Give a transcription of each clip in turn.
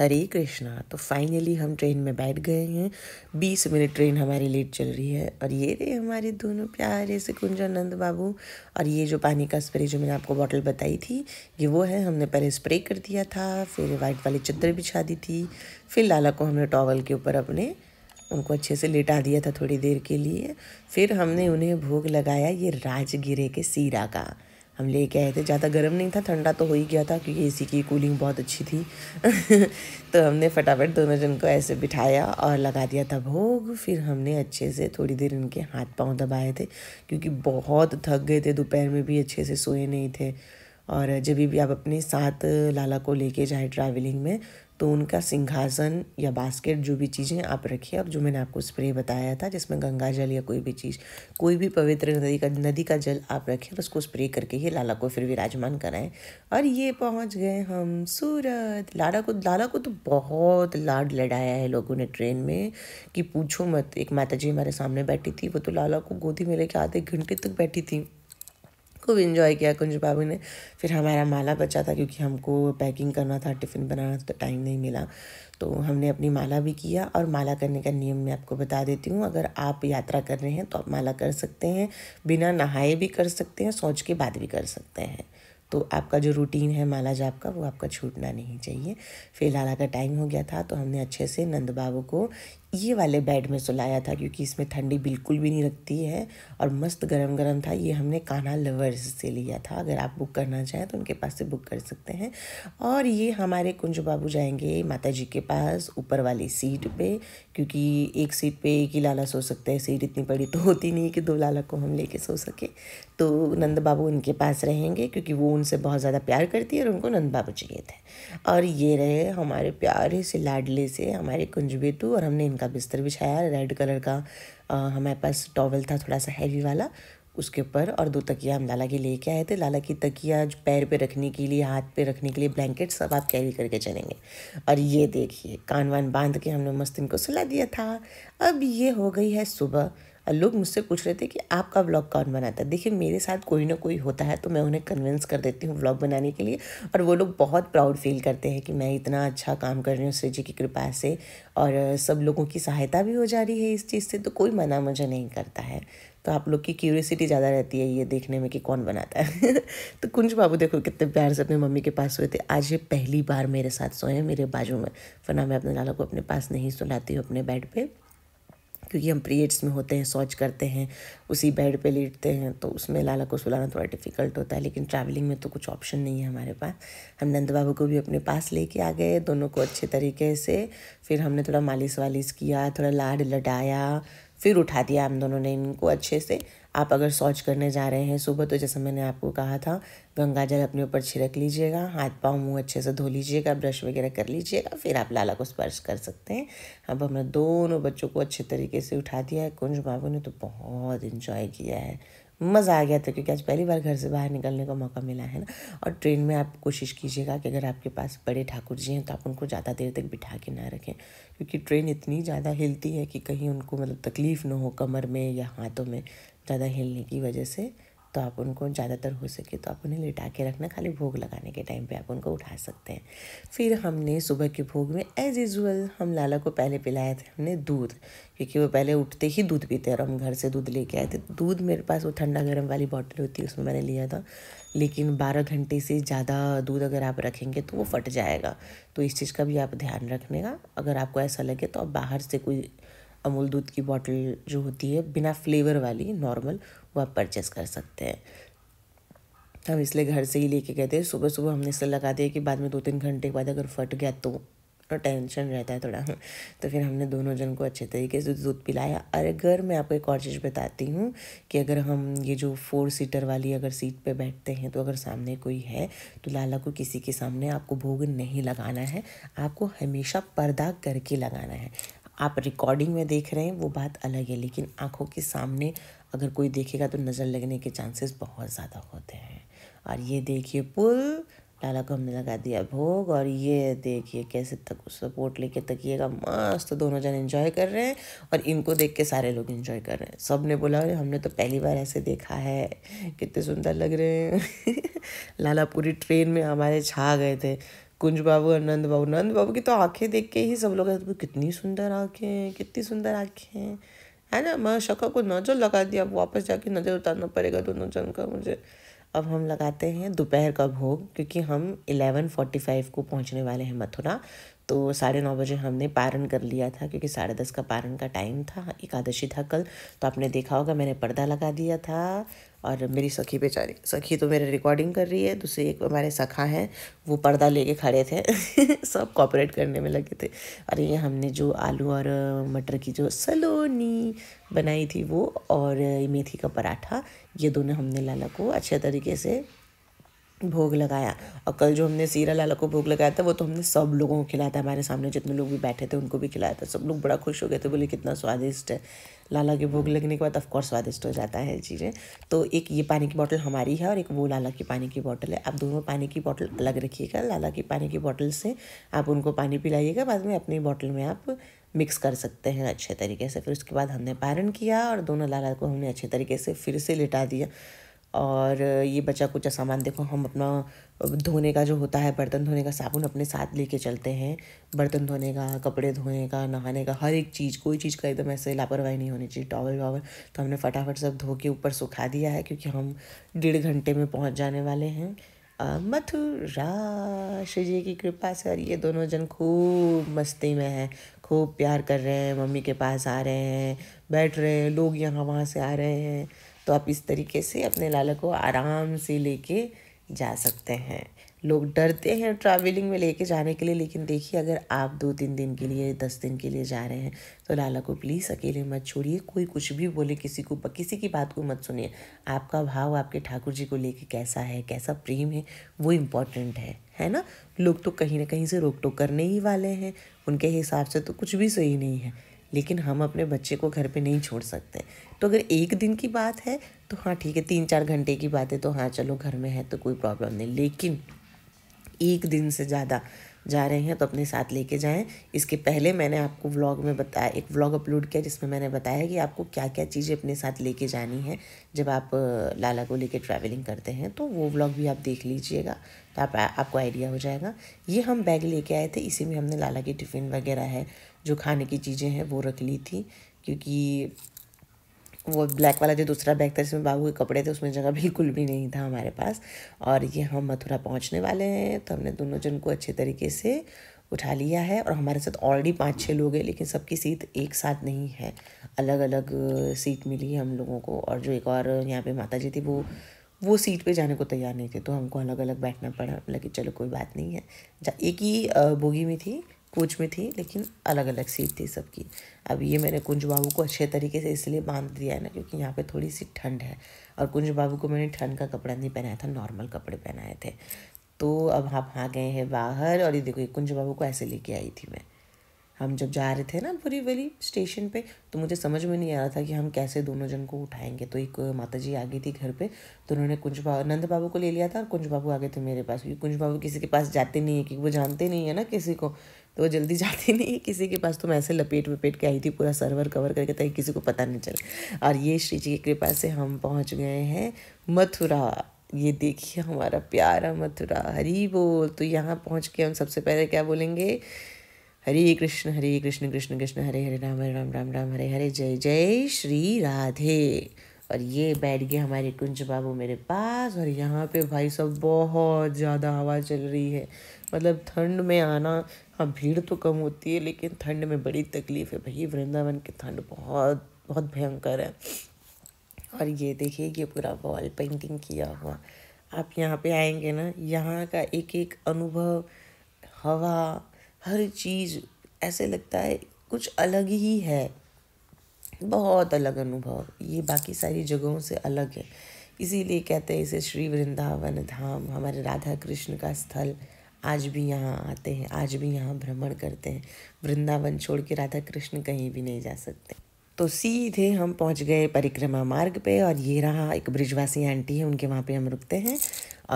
हरे कृष्णा तो फाइनली हम ट्रेन में बैठ गए हैं बीस मिनट ट्रेन हमारी लेट चल रही है और ये रहे हमारे दोनों प्यारे से कुंजानंद बाबू और ये जो पानी का स्प्रे जो मैंने आपको बॉटल बताई थी ये वो है हमने पहले स्प्रे कर दिया था फिर वाइट वाली चद्दर बिछा दी थी फिर लाला को हमने टॉवल के ऊपर अपने उनको अच्छे से लेटा दिया था थोड़ी देर के लिए फिर हमने उन्हें भोग लगाया ये राजगिरे के सीरा का हम लेके आए थे ज़्यादा गर्म नहीं था ठंडा तो हो ही गया था क्योंकि एसी की कूलिंग बहुत अच्छी थी तो हमने फटाफट दोनों जन को ऐसे बिठाया और लगा दिया था भोग फिर हमने अच्छे से थोड़ी देर इनके हाथ पाँव दबाए थे क्योंकि बहुत थक गए थे दोपहर में भी अच्छे से सोए नहीं थे और जब भी आप अपने साथ लाला को लेके जाए ट्रैवलिंग में तो उनका सिंघासन या बास्केट जो भी चीज़ें आप रखिए अब जो मैंने आपको स्प्रे बताया था जिसमें गंगा जल या कोई भी चीज़ कोई भी पवित्र नदी का नदी का जल आप रखें उसको स्प्रे करके ही लाला को फिर विराजमान कराएं और ये पहुंच गए हम सूरत लाला को लाला को तो बहुत लाड लड़ाया है लोगों ने ट्रेन में कि पूछो मत एक माता जी हमारे सामने बैठी थी वो तो लाला को गोदी में लेके आधे घंटे तक बैठी थी खूब इन्जॉय किया कुंज बाबू ने फिर हमारा माला बचा था क्योंकि हमको पैकिंग करना था टिफ़िन बनाना था तो टाइम नहीं मिला तो हमने अपनी माला भी किया और माला करने का नियम मैं आपको बता देती हूँ अगर आप यात्रा कर रहे हैं तो आप माला कर सकते हैं बिना नहाए भी कर सकते हैं सोच के बाद भी कर सकते हैं तो आपका जो रूटीन है माला जाप का वो आपका छूटना नहीं चाहिए फिलहाल का टाइम हो गया था तो हमने अच्छे से नंद बाबू को ये वाले बेड में सुलाया था क्योंकि इसमें ठंडी बिल्कुल भी नहीं लगती है और मस्त गरम गरम था ये हमने कान्हा लवर्स से लिया था अगर आप बुक करना चाहें तो उनके पास से बुक कर सकते हैं और ये हमारे कुंज बाबू जाएंगे माता जी के पास ऊपर वाली सीट पे क्योंकि एक सीट पे एक ही लाला सो सकते हैं सीट इतनी बड़ी तो होती नहीं कि दो लाला को हम लेके सो सके तो नंद बाबू उनके पास रहेंगे क्योंकि वो उनसे बहुत ज़्यादा प्यार करती है और उनको नंद बाबू चाहिए थे और ये रहे हमारे प्यारे से लाडले से हमारे कुंज बेतु और हमने का बिस्तर बिछाया रेड कलर का आ, हमारे पास टॉवल था थोड़ा सा हैवी वाला उसके ऊपर और दो तकिया हम लाला के लेके आए थे लाला की तकिया पैर पे रखने के लिए हाथ पे रखने के लिए ब्लैंकेट सब आप कैरी करके चलेंगे और ये देखिए कान वान बांध के हमने मस्त इनको सुला दिया था अब ये हो गई है सुबह लोग मुझसे पूछ रहे थे कि आपका व्लॉग कौन बनाता है देखिए मेरे साथ कोई ना कोई होता है तो मैं उन्हें कन्विंस कर देती हूँ व्लॉग बनाने के लिए और वो लोग बहुत प्राउड फील करते हैं कि मैं इतना अच्छा काम कर रही हूँ श्री जी की कृपा से और सब लोगों की सहायता भी हो जा रही है इस चीज़ से तो कोई मना मुझे नहीं करता है तो आप लोग की क्यूरियसिटी ज़्यादा रहती है ये देखने में कि कौन बनाता है तो कुंज बाबू देखो कितने प्यार से अपनी मम्मी के पास सोए थे आज ये पहली बार मेरे साथ सोए हैं मेरे बाजू में फना मैं अपने लाला को अपने पास नहीं सुलाती हूँ अपने बेड पर क्योंकि हम पीरियड्स में होते हैं शौच करते हैं उसी बेड पे लेटते हैं तो उसमें लाला को सुलाना थोड़ा डिफिकल्ट होता है लेकिन ट्रैवलिंग में तो कुछ ऑप्शन नहीं है हमारे पास हम नंद बाबू को भी अपने पास लेके आ गए दोनों को अच्छे तरीके से फिर हमने थोड़ा मालिश वालिश किया थोड़ा लाड लडाया फिर उठा दिया हम दोनों ने इनको अच्छे से आप अगर शौच करने जा रहे हैं सुबह तो जैसे मैंने आपको कहा था गंगा जल अपने ऊपर छिड़क लीजिएगा हाथ पाँव मुंह अच्छे से धो लीजिएगा ब्रश वगैरह कर लीजिएगा फिर आप लाला को स्पर्श कर सकते हैं अब हमने दोनों बच्चों को अच्छे तरीके से उठा दिया है कुंज बाबू ने तो बहुत इन्जॉय किया है मज़ा आ गया था क्योंकि आज पहली बार घर से बाहर निकलने का मौका मिला है ना और ट्रेन में आप कोशिश कीजिएगा कि अगर आपके पास बड़े ठाकुर जी हैं तो आप उनको ज़्यादा देर तक बिठा के ना रखें क्योंकि ट्रेन इतनी ज़्यादा हिलती है कि कहीं उनको मतलब तकलीफ़ ना हो कमर में या हाथों में ज़्यादा हिलने की वजह से तो आप उनको ज़्यादातर हो सके तो आप उन्हें लिटा के रखना खाली भोग लगाने के टाइम पे आप उनको उठा सकते हैं फिर हमने सुबह के भोग में एज यूजल हम लाला को पहले पिलाए थे हमने दूध क्योंकि वो पहले उठते ही दूध पीते और हम घर से दूध लेके आए थे दूध मेरे पास वो ठंडा गर्म वाली बॉटल होती है उसमें मैंने लिया था लेकिन बारह घंटे से ज़्यादा दूध अगर आप रखेंगे तो वो फट जाएगा तो इस चीज़ का भी आप ध्यान रखने का अगर आपको ऐसा लगे तो आप बाहर से कोई अमूल दूध की बॉटल जो होती है बिना फ्लेवर वाली नॉर्मल वो आप परचेस कर सकते हैं हम इसलिए घर से ही लेके गए थे सुबह सुबह हमने इसलिए लगा दिया कि बाद में दो तीन घंटे के बाद अगर फट गया तो टेंशन तो रहता है थोड़ा तो फिर हमने दोनों जन को अच्छे तरीके से दूध पिलाया और अगर मैं आपको एक और चीज़ बताती हूँ कि अगर हम ये जो फोर सीटर वाली अगर सीट पे बैठते हैं तो अगर सामने कोई है तो लाला को किसी के सामने आपको भोग नहीं लगाना है आपको हमेशा पर्दा करके लगाना है आप रिकॉर्डिंग में देख रहे हैं वो बात अलग है लेकिन आंखों के सामने अगर कोई देखेगा तो नज़र लगने के चांसेस बहुत ज़्यादा होते हैं और ये देखिए पुल लाला को हमने लगा दिया भोग और ये देखिए कैसे तक सपोर्ट लेके तकिएगा मस्त तो दोनों जन एंजॉय कर रहे हैं और इनको देख के सारे लोग इन्जॉय कर रहे हैं सब ने बोला अरे हमने तो पहली बार ऐसे देखा है कितने सुंदर लग रहे हैं लाला पूरी ट्रेन में हमारे छा गए थे कुंज बाबू और नंद बाबू नंद बाबू की तो आँखें देख के ही सब लोग कितनी सुंदर आँखें हैं कितनी सुंदर आँखें हैं है ना मैं महाशका को नजर लगा दिया अब वापस जाके नज़र उतारना पड़ेगा दोनों जन का मुझे अब हम लगाते हैं दोपहर का भोग क्योंकि हम इलेवन फोर्टी फाइव को पहुंचने वाले हैं मथुरा तो साढ़े नौ बजे हमने पारण कर लिया था क्योंकि साढ़े दस का पारण का टाइम था एकादशी था कल तो आपने देखा होगा मैंने पर्दा लगा दिया था और मेरी सखी बेचारी सखी तो मेरे रिकॉर्डिंग कर रही है दूसरी एक हमारे सखा हैं वो पर्दा लेके खड़े थे सब कॉपरेट करने में लगे थे और ये हमने जो आलू और मटर की जो सलोनी बनाई थी वो और मेथी का पराठा ये दोनों हमने लाला को अच्छे तरीके से भोग लगाया और कल जो हमने सीरा लाला को भोग लगाया था वो तो हमने सब लोगों को खिलाया था हमारे सामने जितने लोग भी बैठे थे उनको भी खिलाया था सब लोग बड़ा खुश हो गए थे बोले कितना स्वादिष्ट है लाला के भोग लगने के बाद ऑफकोर्स स्वादिष्ट हो जाता है चीज़ें तो एक ये पानी की बॉटल हमारी है और एक वो लाला की पानी की बॉटल है आप दोनों पानी की बॉटल अलग रखिएगा लाला की पानी की बॉटल से आप उनको पानी पिलाइएगा बाद में अपनी बॉटल में आप मिक्स कर सकते हैं अच्छे तरीके से फिर उसके बाद हमने पारण किया और दोनों लाला को हमने अच्छे तरीके से फिर से लिटा दिया और ये बचा कुचा सामान देखो हम अपना धोने का जो होता है बर्तन धोने का साबुन अपने साथ लेके चलते हैं बर्तन धोने का कपड़े धोने का नहाने का हर एक चीज़ कोई चीज़ का एकदम ऐसे लापरवाही नहीं होनी चाहिए टॉवल वावल तो हमने फटाफट सब धो के ऊपर सुखा दिया है क्योंकि हम डेढ़ घंटे में पहुँच जाने वाले हैं मथुरा श्री जी की कृपा से और ये दोनों जन खूब मस्ती में हैं खूब प्यार कर रहे हैं मम्मी के पास आ रहे हैं बैठ रहे हैं लोग यहाँ वहाँ से आ रहे हैं तो आप इस तरीके से अपने लाला को आराम से लेके जा सकते हैं लोग डरते हैं ट्रैवलिंग में लेके जाने के लिए लेकिन देखिए अगर आप दो तीन दिन के लिए दस दिन के लिए जा रहे हैं तो लाला को प्लीज़ अकेले मत छोड़िए कोई कुछ भी बोले किसी को किसी की बात को मत सुनिए आपका भाव आपके ठाकुर जी को लेके कैसा है कैसा प्रेम है वो इम्पॉर्टेंट है है ना लोग तो कहीं ना कहीं से रोक टोक करने ही वाले हैं उनके हिसाब से तो कुछ भी सही नहीं है लेकिन हम अपने बच्चे को घर पे नहीं छोड़ सकते तो अगर एक दिन की बात है तो हाँ ठीक है तीन चार घंटे की बात है तो हाँ चलो घर में है तो कोई प्रॉब्लम नहीं लेकिन एक दिन से ज़्यादा जा रहे हैं तो अपने साथ लेके जाएं इसके पहले मैंने आपको व्लॉग में बताया एक व्लॉग अपलोड किया जिसमें मैंने बताया कि आपको क्या क्या चीज़ें अपने साथ लेके जानी है जब आप लाला को लेके ट्रैवलिंग करते हैं तो वो व्लॉग भी आप देख लीजिएगा तो आप, आपको आइडिया हो जाएगा ये हम बैग लेके आए थे इसी में हमने लाला की टिफ़िन वगैरह है जो खाने की चीज़ें हैं वो रख ली थी क्योंकि वो ब्लैक वाला जो दूसरा बैग था जिसमें बाबू के कपड़े थे उसमें जगह बिल्कुल भी नहीं था हमारे पास और ये हम मथुरा पहुंचने वाले हैं तो हमने दोनों जन को अच्छे तरीके से उठा लिया है और हमारे साथ ऑलरेडी पाँच छः लोग हैं लेकिन सबकी सीट एक साथ नहीं है अलग अलग सीट मिली है हम लोगों को और जो एक और यहाँ पर माता जी थी वो वो सीट पे जाने को तैयार नहीं थे तो हमको अलग अलग बैठना पड़ा लगे चलो कोई बात नहीं है एक ही बोगी में थी कोच में थी लेकिन अलग अलग सीट थी सबकी अब ये मैंने कुंज बाबू को अच्छे तरीके से इसलिए बांध दिया है ना क्योंकि यहाँ पे थोड़ी सी ठंड है और कुंज बाबू को मैंने ठंड का कपड़ा नहीं पहनाया था नॉर्मल कपड़े पहनाए थे तो अब हम हाँ आ गए हैं बाहर और ये देखो ये कुंज बाबू को ऐसे लेके आई थी मैं हम जब जा रहे थे ना पूरी वाली स्टेशन पे तो मुझे समझ में नहीं आ रहा था कि हम कैसे दोनों जन को उठाएंगे तो एक माता जी आ गई थी घर पे तो उन्होंने कुंज बाबू नंद बाबू को ले लिया था और कुंज बाबू आ गए थे मेरे पास क्योंकि कुंज बाबू किसी के पास जाते नहीं है क्योंकि वो जानते नहीं है ना किसी को तो वो जल्दी जाती नहीं है किसी के पास तो मैं ऐसे लपेट वपेट के आई थी पूरा सर्वर कवर करके ताकि किसी को पता नहीं चले और ये श्री जी की कृपा से हम पहुँच गए हैं मथुरा ये देखिए हमारा प्यारा मथुरा हरी बोल तो यहाँ पहुँच के हम सबसे पहले क्या बोलेंगे हरे कृष्ण हरे कृष्ण कृष्ण कृष्ण हरे हरे राम हरे राम राम राम हरे हरे जय जय श्री राधे और ये बैठ गए हमारे कुंज बाबू मेरे पास और यहाँ पे भाई सब बहुत ज़्यादा हवा चल रही है मतलब ठंड में आना हाँ भीड़ तो कम होती है लेकिन ठंड में बड़ी तकलीफ़ है भाई वृंदावन की ठंड बहुत बहुत भयंकर है और ये देखिए ये पूरा वॉल पेंटिंग किया हुआ आप यहाँ पे आएंगे ना यहाँ का एक एक अनुभव हवा हर चीज़ ऐसे लगता है कुछ अलग ही है बहुत अलग अनुभव ये बाकी सारी जगहों से अलग है इसीलिए कहते हैं इसे श्री वृंदावन धाम हमारे राधा कृष्ण का स्थल आज भी यहाँ आते हैं आज भी यहाँ भ्रमण करते हैं वृंदावन छोड़ के राधा कृष्ण कहीं भी नहीं जा सकते तो सीधे हम पहुंच गए परिक्रमा मार्ग पे और ये रहा एक ब्रिजवासी आंटी है उनके वहाँ पे हम रुकते हैं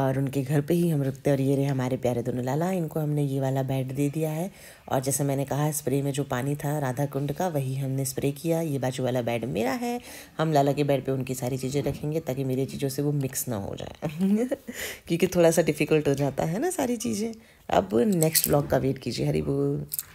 और उनके घर पे ही हम रुकते हैं और ये रहे हमारे प्यारे दोनों लाला इनको हमने ये वाला बेड दे दिया है और जैसे मैंने कहा स्प्रे में जो पानी था राधा कुंड का वही हमने स्प्रे किया ये बाजू वाला बेड मेरा है हम लाला के बेड पे उनकी सारी चीज़ें रखेंगे ताकि मेरी चीज़ों से वो मिक्स ना हो जाए क्योंकि थोड़ा सा डिफ़िकल्ट हो जाता है ना सारी चीज़ें अब नेक्स्ट ब्लॉग का वेट कीजिए हरी बोल